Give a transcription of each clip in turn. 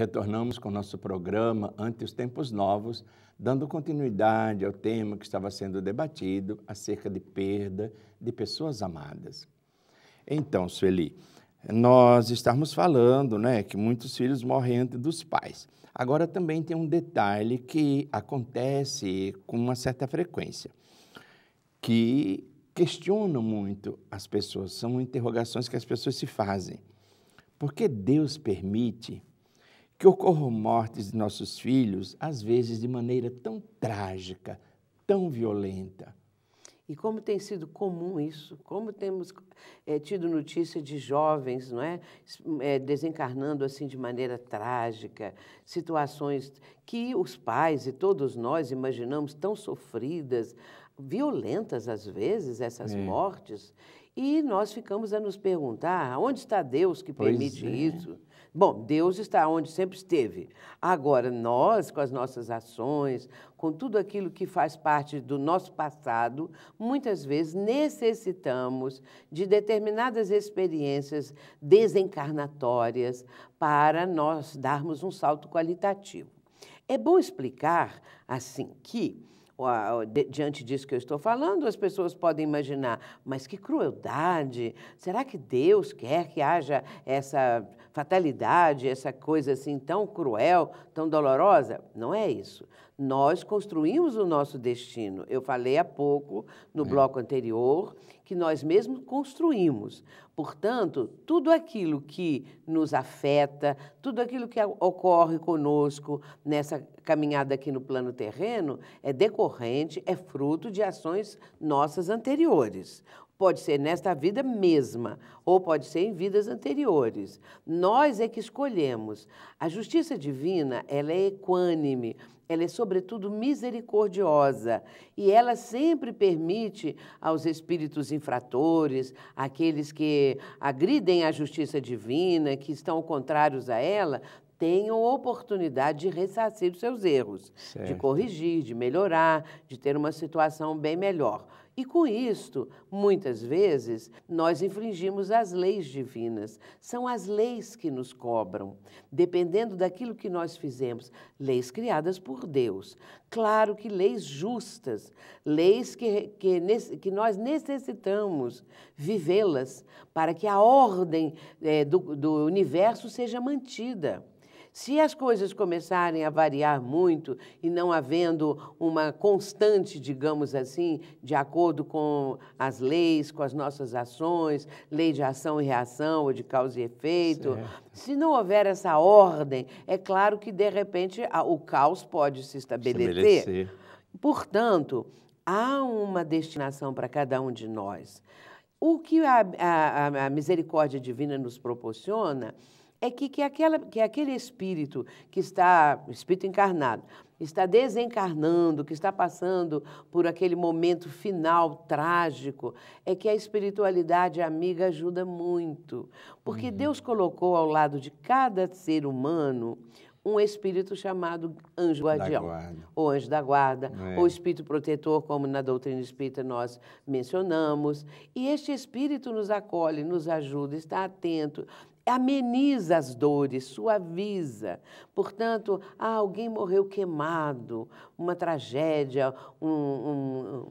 Retornamos com nosso programa Ante os Tempos Novos, dando continuidade ao tema que estava sendo debatido acerca de perda de pessoas amadas. Então, Sueli, nós estamos falando né, que muitos filhos morrem antes dos pais. Agora também tem um detalhe que acontece com uma certa frequência, que questiona muito as pessoas, são interrogações que as pessoas se fazem. Por que Deus permite que ocorram mortes de nossos filhos, às vezes de maneira tão trágica, tão violenta. E como tem sido comum isso, como temos é, tido notícia de jovens, não é? é, desencarnando assim de maneira trágica, situações que os pais e todos nós imaginamos tão sofridas, violentas às vezes essas é. mortes, e nós ficamos a nos perguntar ah, onde está Deus que permite é. isso. Bom, Deus está onde sempre esteve. Agora, nós, com as nossas ações, com tudo aquilo que faz parte do nosso passado, muitas vezes necessitamos de determinadas experiências desencarnatórias para nós darmos um salto qualitativo. É bom explicar, assim, que diante disso que eu estou falando, as pessoas podem imaginar, mas que crueldade! Será que Deus quer que haja essa fatalidade, essa coisa assim tão cruel, tão dolorosa? Não é isso. Nós construímos o nosso destino. Eu falei há pouco, no é. bloco anterior, que nós mesmos construímos. Portanto, tudo aquilo que nos afeta, tudo aquilo que ocorre conosco nessa caminhada aqui no plano terreno é decorrente, é fruto de ações nossas anteriores. Pode ser nesta vida mesma, ou pode ser em vidas anteriores. Nós é que escolhemos. A justiça divina, ela é equânime, ela é sobretudo misericordiosa e ela sempre permite aos espíritos infratores, aqueles que agridem a justiça divina, que estão contrários a ela, tenham oportunidade de ressarcir os seus erros, certo. de corrigir, de melhorar, de ter uma situação bem melhor. E com isto, muitas vezes, nós infringimos as leis divinas. São as leis que nos cobram, dependendo daquilo que nós fizemos. Leis criadas por Deus. Claro que leis justas, leis que, que, que nós necessitamos vivê-las para que a ordem é, do, do universo seja mantida. Se as coisas começarem a variar muito e não havendo uma constante, digamos assim, de acordo com as leis, com as nossas ações, lei de ação e reação ou de causa e efeito, certo. se não houver essa ordem, é claro que de repente o caos pode se estabelecer. estabelecer. Portanto, há uma destinação para cada um de nós. O que a, a, a misericórdia divina nos proporciona é que, que, aquela, que aquele espírito que está, espírito encarnado, está desencarnando, que está passando por aquele momento final trágico, é que a espiritualidade amiga ajuda muito. Porque uhum. Deus colocou ao lado de cada ser humano um espírito chamado anjo guardião, ou anjo da guarda, é. ou espírito protetor, como na doutrina espírita nós mencionamos. E este espírito nos acolhe, nos ajuda, está atento, ameniza as dores, suaviza. Portanto, ah, alguém morreu queimado, uma tragédia, um,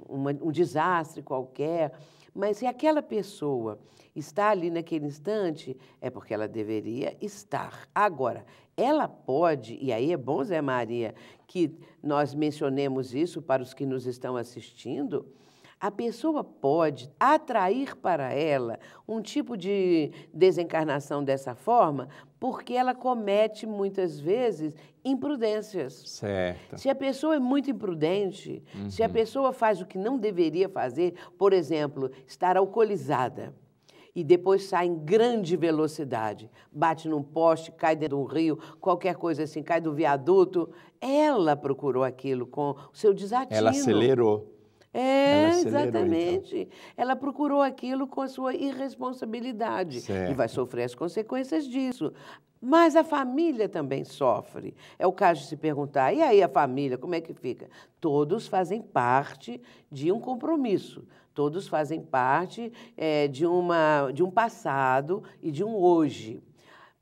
um, um desastre qualquer. Mas se aquela pessoa está ali naquele instante, é porque ela deveria estar. Agora, ela pode, e aí é bom, Zé Maria, que nós mencionemos isso para os que nos estão assistindo a pessoa pode atrair para ela um tipo de desencarnação dessa forma porque ela comete muitas vezes imprudências. Certo. Se a pessoa é muito imprudente, uhum. se a uhum. pessoa faz o que não deveria fazer, por exemplo, estar alcoolizada e depois sai em grande velocidade, bate num poste, cai dentro de um rio, qualquer coisa assim, cai do viaduto. Ela procurou aquilo com o seu desatino. Ela acelerou. É, então. exatamente. Então. Ela procurou aquilo com a sua irresponsabilidade certo. e vai sofrer as consequências disso. Mas a família também sofre. É o caso de se perguntar: e aí a família, como é que fica? Todos fazem parte de um compromisso, todos fazem parte é, de, uma, de um passado e de um hoje.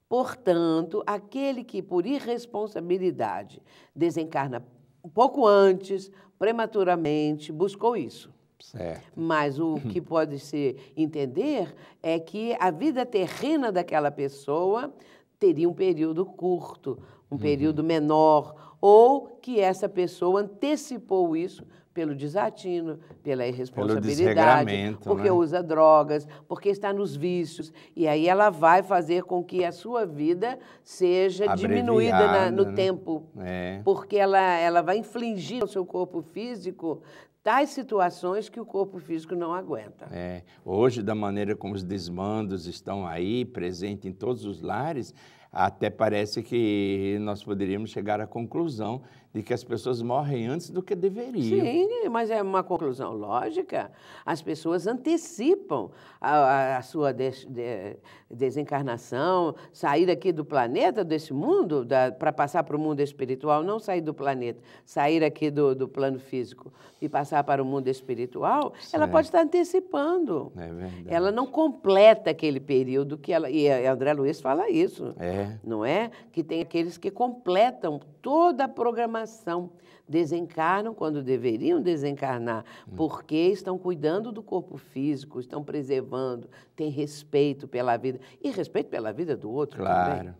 Portanto, aquele que por irresponsabilidade desencarna um pouco antes, prematuramente buscou isso. Certo. Mas o que pode se entender é que a vida terrena daquela pessoa teria um período curto, um uhum. período uhum. menor, ou que essa pessoa antecipou isso pelo desatino, pela irresponsabilidade, porque né? usa drogas, porque está nos vícios. E aí ela vai fazer com que a sua vida seja Abreviada, diminuída na, no né? tempo, é. porque ela, ela vai infligir ao seu corpo físico tais situações que o corpo físico não aguenta. É. Hoje, da maneira como os desmandos estão aí, presentes em todos os lares, até parece que nós poderíamos chegar à conclusão de que as pessoas morrem antes do que deveriam. Sim, mas é uma conclusão lógica. As pessoas antecipam a, a sua des, de, desencarnação, sair aqui do planeta, desse mundo, para passar para o mundo espiritual, não sair do planeta, sair aqui do, do plano físico e passar para o mundo espiritual, certo. ela pode estar antecipando. É verdade. Ela não completa aquele período que ela. E a eh, André Luiz fala isso, é. não é? Que tem aqueles que completam toda a programação. Desencarnam quando deveriam desencarnar, hum. porque estão cuidando do corpo físico, estão preservando, têm respeito pela vida e respeito pela vida do outro claro. também.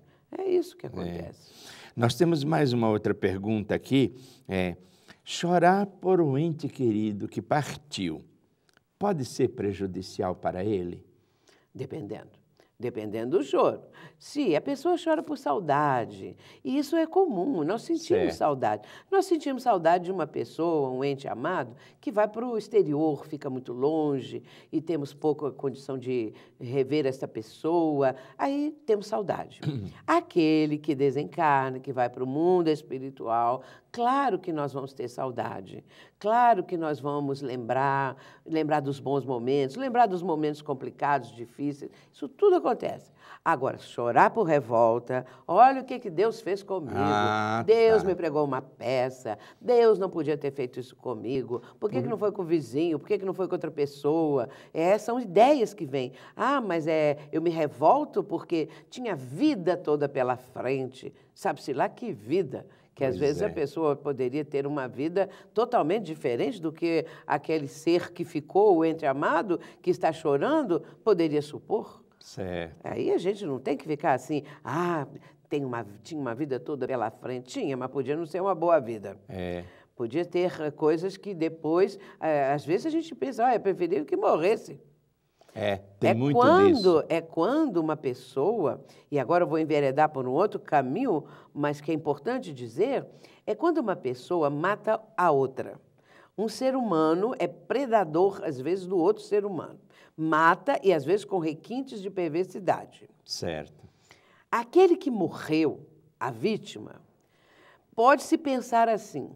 É isso que é. acontece. É. Nós temos mais uma outra pergunta aqui. É, chorar por um ente querido que partiu pode ser prejudicial para ele? Dependendo dependendo do choro. Se a pessoa chora por saudade, e isso é comum, nós sentimos certo. saudade. Nós sentimos saudade de uma pessoa, um ente amado, que vai para o exterior, fica muito longe e temos pouca condição de rever essa pessoa, aí temos saudade. Aquele que desencarna, que vai para o mundo espiritual, Claro que nós vamos ter saudade, claro que nós vamos lembrar, lembrar dos bons momentos, lembrar dos momentos complicados, difíceis, isso tudo acontece. Agora, chorar por revolta, olha o que, que Deus fez comigo. Ah, Deus tá. me pregou uma peça, Deus não podia ter feito isso comigo, por que, que não foi com o vizinho, por que, que não foi com outra pessoa? É, são ideias que vêm. Ah, mas é, eu me revolto porque tinha vida toda pela frente. Sabe-se lá que vida. Que às vezes é. a pessoa poderia ter uma vida totalmente diferente do que aquele ser que ficou entre amado, que está chorando, poderia supor. Certo. Aí a gente não tem que ficar assim, ah, tem uma, tinha uma vida toda pela frente, tinha, mas podia não ser uma boa vida. É. Podia ter coisas que depois, eh, às vezes a gente pensa, ah, é preferível que morresse. É, tem é muito quando, disso. É quando uma pessoa, e agora eu vou enveredar por um outro caminho, mas que é importante dizer, é quando uma pessoa mata a outra. Um ser humano é predador, às vezes, do outro ser humano. Mata e, às vezes, com requintes de perversidade. Certo. Aquele que morreu, a vítima, pode-se pensar assim,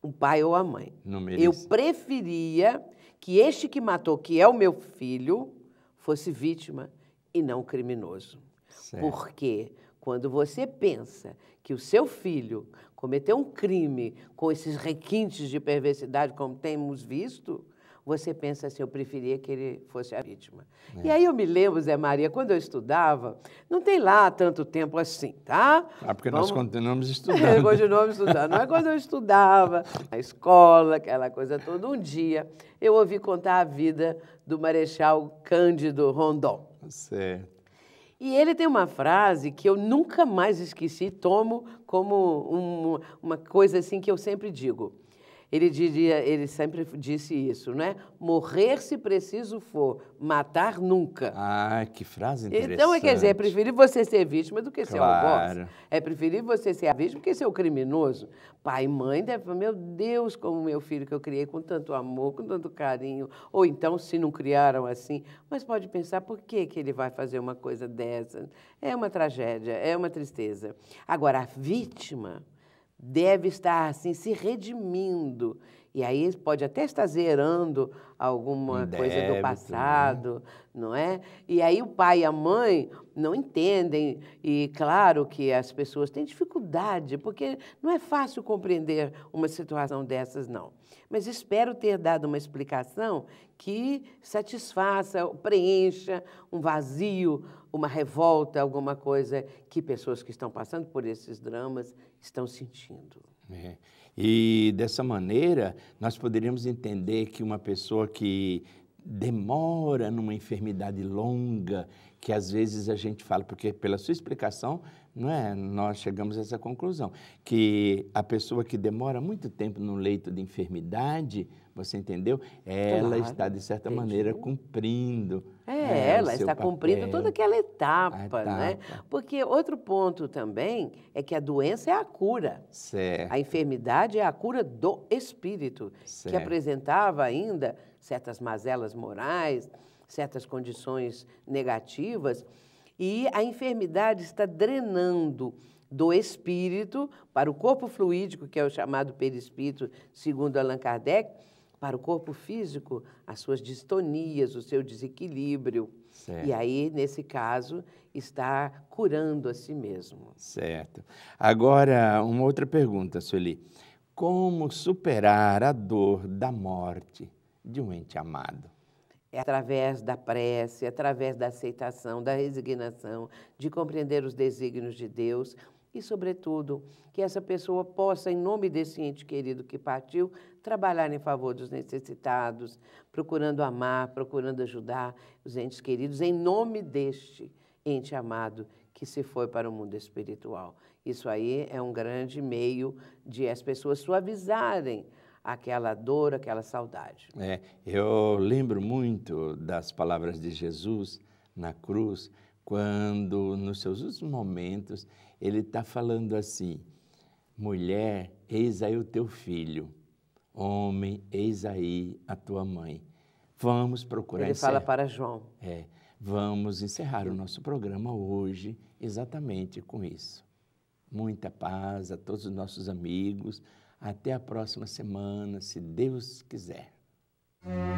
o pai ou a mãe. Eu preferia que este que matou, que é o meu filho, fosse vítima e não criminoso. Certo. Porque quando você pensa que o seu filho cometeu um crime com esses requintes de perversidade, como temos visto, você pensa assim, eu preferia que ele fosse a vítima. É. E aí eu me lembro, Zé Maria, quando eu estudava, não tem lá tanto tempo assim, tá? Ah, porque Vamos... nós continuamos estudando. continuamos estudando. Mas é quando eu estudava, na escola, aquela coisa toda, um dia eu ouvi contar a vida do Marechal Cândido Rondon. Certo. E ele tem uma frase que eu nunca mais esqueci, tomo como um, uma coisa assim que eu sempre digo. Ele, diria, ele sempre disse isso, né? Morrer se preciso for, matar nunca. Ah, que frase então, é interessante. Então, quer dizer, é preferível você ser vítima do que claro. ser algoz. É preferível você ser a vítima do que ser o criminoso. Pai e mãe devem falar, meu Deus, como meu filho que eu criei com tanto amor, com tanto carinho. Ou então, se não criaram assim, mas pode pensar, por que, que ele vai fazer uma coisa dessa? É uma tragédia, é uma tristeza. Agora, a vítima deve estar assim se redimindo. E aí pode até estar zerando alguma coisa do né? passado, né? não é? E aí o pai e a mãe não entendem. E claro que as pessoas têm dificuldade, porque não é fácil compreender uma situação dessas, não. Mas espero ter dado uma explicação que satisfaça, preencha um vazio, uma revolta, alguma coisa que pessoas que estão passando por esses dramas estão sentindo. É. E dessa maneira, nós poderíamos entender que uma pessoa que demora numa enfermidade longa, que às vezes a gente fala, porque pela sua explicação, não é? Nós chegamos a essa conclusão que a pessoa que demora muito tempo no leito de enfermidade, você entendeu? Ela claro, está de certa entendi. maneira cumprindo. É, né, ela está papel, cumprindo toda aquela etapa, etapa, né? Porque outro ponto também é que a doença é a cura. Certo. A enfermidade é a cura do espírito, certo. que apresentava ainda certas mazelas morais, certas condições negativas e a enfermidade está drenando do espírito para o corpo fluídico, que é o chamado perispírito, segundo Allan Kardec, para o corpo físico, as suas distonias, o seu desequilíbrio. Certo. E aí, nesse caso, está curando a si mesmo. Certo. Agora, uma outra pergunta, Sueli. Como superar a dor da morte de um ente amado? é através da prece, é através da aceitação, da resignação, de compreender os desígnios de Deus e, sobretudo, que essa pessoa possa, em nome desse ente querido que partiu, trabalhar em favor dos necessitados, procurando amar, procurando ajudar os entes queridos, em nome deste ente amado que se foi para o mundo espiritual. Isso aí é um grande meio de as pessoas suavizarem aquela dor, aquela saudade. É, eu lembro muito das palavras de Jesus na cruz, quando nos seus últimos momentos ele está falando assim: mulher, eis aí o teu filho, homem, eis aí a tua mãe. Vamos procurar. Ele encerrar. fala para João. É, vamos encerrar o nosso programa hoje exatamente com isso. Muita paz a todos os nossos amigos até a próxima semana, se Deus quiser. Música